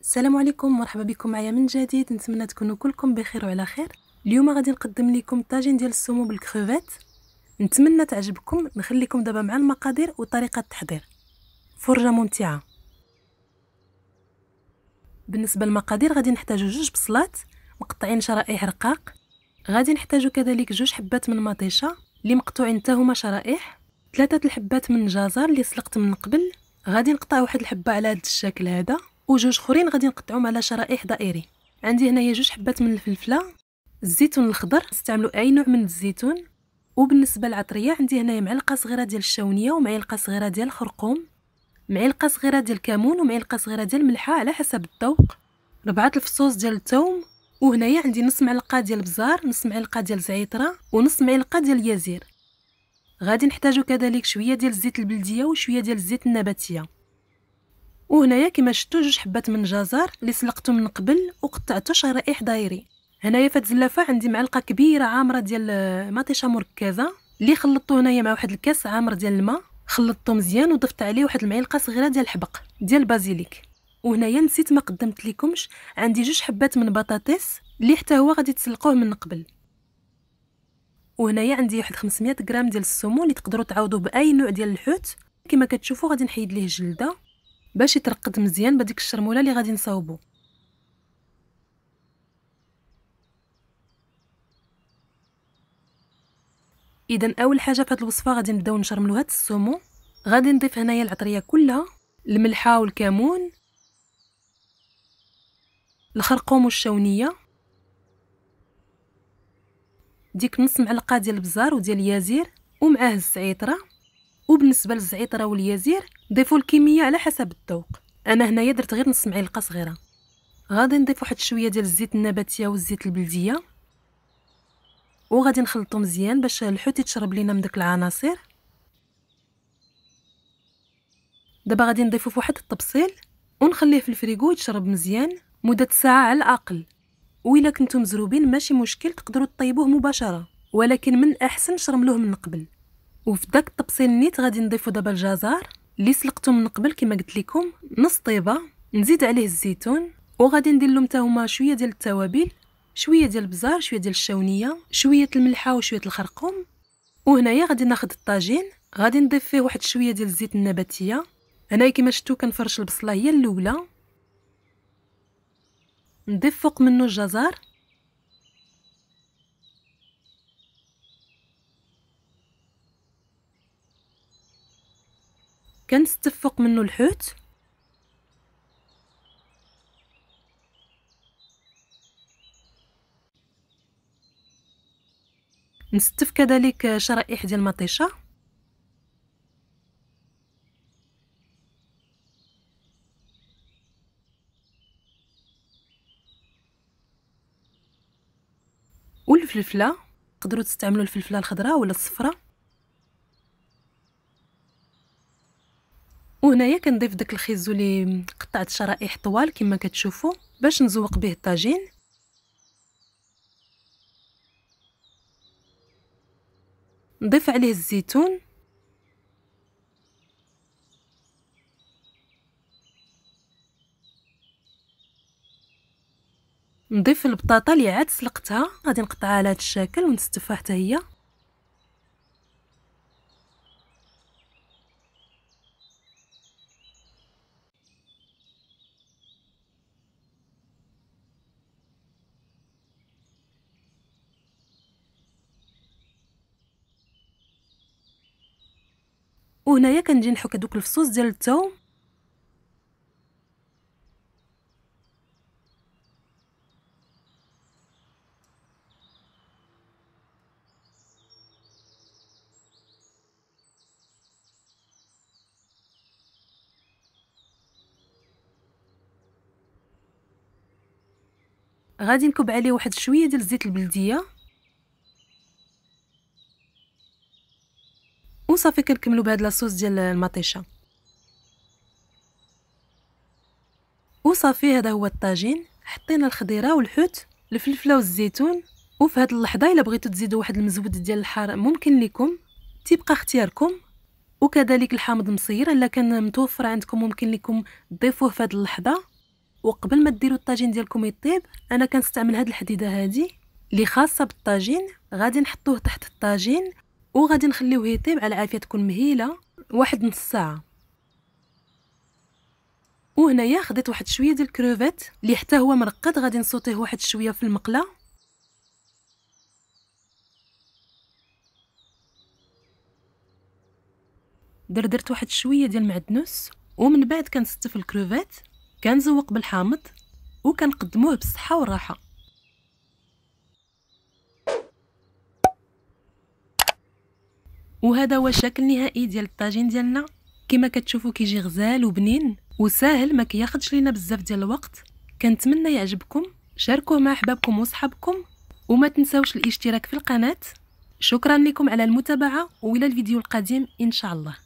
السلام عليكم مرحبا بكم معايا من جديد نتمنى تكونوا كلكم بخير وعلى خير اليوم غادي نقدم لكم طاجين ديال السمو بالكروفات نتمنى تعجبكم نخليكم دابا مع المقادير وطريقه التحضير فرجه ممتعه بالنسبه للمقادير غادي نحتاجو جوج بصلات مقطعين شرائح رقاق غادي نحتاجو كذلك جوج حبات من مطيشه اللي مقطوعين حتى هما شرائح ثلاثه الحبات من الجزر اللي سلقت من قبل غادي نقطع واحد الحبه على هذا الشكل هذا وجوج خرين غادي نقطعهم على شرائح دائري عندي هنايا جوج حبات من الفلفله الزيتون الخضر استعملوا اي نوع من الزيتون وبالنسبه للعطريه عندي هنايا معلقه صغيره ديال الشاونيه ومعلقه صغيره ديال الخرقوم معلقه صغيره ديال الكمون ومعلقه صغيره ديال الملحه على حسب الذوق ربعه الفصوص ديال الثوم وهنايا عندي نص معلقه ديال بزار نص معلقه ديال زعتره ونص معلقه ديال يازير غادي نحتاجو كذلك شويه ديال الزيت البلديه وشويه ديال الزيت النباتيه وهنايا كما شفتو جوج حبات من الجزر اللي سلقته من قبل وقطعته شرائح دايري هنايا في الزلافه عندي معلقه كبيره عامره ديال مطيشه آه، مركزه اللي خلطته هنايا مع واحد الكاس عامر ديال الماء خلطته مزيان وضفت عليه واحد المعلقه صغيره ديال الحبق ديال البازيليك وهنايا نسيت ما قدمت لكمش عندي جوج حبات من بطاطس اللي حتى هو غادي تسلقوه من قبل وهنايا عندي واحد 500 غرام ديال السمو اللي تقدروا تعوضوه باي نوع ديال الحوت كما كتشوفوا غادي نحيد ليه الجلده باش يترقد مزيان بديك الشرموله اللي غادي نصاوبو اذا اول حاجه في هذه الوصفه غادي نبداو نشرملو هاد السمو غادي نضيف هنايا العطريه كلها الملحه والكمون الخرقوم الشونيه ديك نص معلقه ديال البزار وديال اليازير ومعاه الزعيطره وبالنسبه للزعيطره واليازير ضيفوا الكميه على حسب الذوق انا هنايا درت غير نص معلقه صغيره غادي نضيف واحد شويه ديال الزيت النباتيه والزيت البلديه وغادي نخلطو مزيان باش الحوت يتشرب لينا من داك العناصر دابا غادي نضيفو فواحد الطبسيل ونخليه في الفريغو يتشرب مزيان مدة ساعة على الأقل وإلا كنتم مزروبين ماشي مشكل تقدروا طيبوه مباشرة ولكن من الأحسن شرملوه من قبل وفي داك الطبسيل نيت غادي نضيفو دابا الجزر اللي سلقتو من قبل كما قلت لكم نص طيبه نزيد عليه الزيتون وغادي ندير لهم هما شويه ديال التوابل شويه ديال البزار شويه ديال الشونيه شويه الملحه وشويه الخرقوم وهنايا غادي ناخذ الطاجين غادي نضيف فيه واحد شويه ديال الزيت النباتيه هنايا كما شفتو كنفرش البصله هي الاولى نضيف فوق منه الجزر كنستف فوق منه الحوت نستف كذلك شرائح ديال المطيشه والفلفله تقدروا تستعملوا الفلفله الخضراء ولا الصفراء وهنايا كنضيف داك الخيزو اللي قطعت شرائح طوال كما كتشوفوا باش نزوق به الطاجين نضيف عليه الزيتون نضيف البطاطا اللي عاد سلقتها غادي نقطعها على هذا الشكل ونستفها حتى هي وهنايا كنجي نحك دوك الفصوص ديال الثوم غادي نكب عليه واحد شويه ديال الزيت البلديه وصافي كنكملوا بهاد لاصوص ديال المطيشه وصافي هذا هو الطاجين حطينا الخضيره والحوت الفلفله والزيتون وفي هاد اللحظه الا بغيتو تزيدوا واحد المزود ديال الحار ممكن لكم تيبقى اختياركم وكذلك الحامض مصير الا كان متوفر عندكم ممكن لكم تضيفوه في هاد اللحظه وقبل ما ديروا الطاجين ديالكم يطيب انا كنستعمل هاد الحديده هادي اللي خاصه بالطاجين غادي نحطوه تحت الطاجين وغادي نخليوه يطيب على عافيه تكون مهيله واحد نص ساعه وهنايا خديت واحد شويه ديال الكروفيت اللي حتى هو مرقد غادي نصوتيه واحد شويه في المقله دردرت واحد شويه ديال المعدنوس ومن بعد كنستف الكروفيت كنزوق بالحامض وكنقدموه بالصحه والراحه وهذا هو الشكل النهائي ديال الطاجين ديالنا كما كتشوفوا كيجي غزال وبنين وساهل ما كياخذش لينا بزاف ديال الوقت كنتمنى يعجبكم شاركوه مع احبابكم وصحابكم وما تنسوش الاشتراك في القناه شكرا لكم على المتابعه والى الفيديو القادم ان شاء الله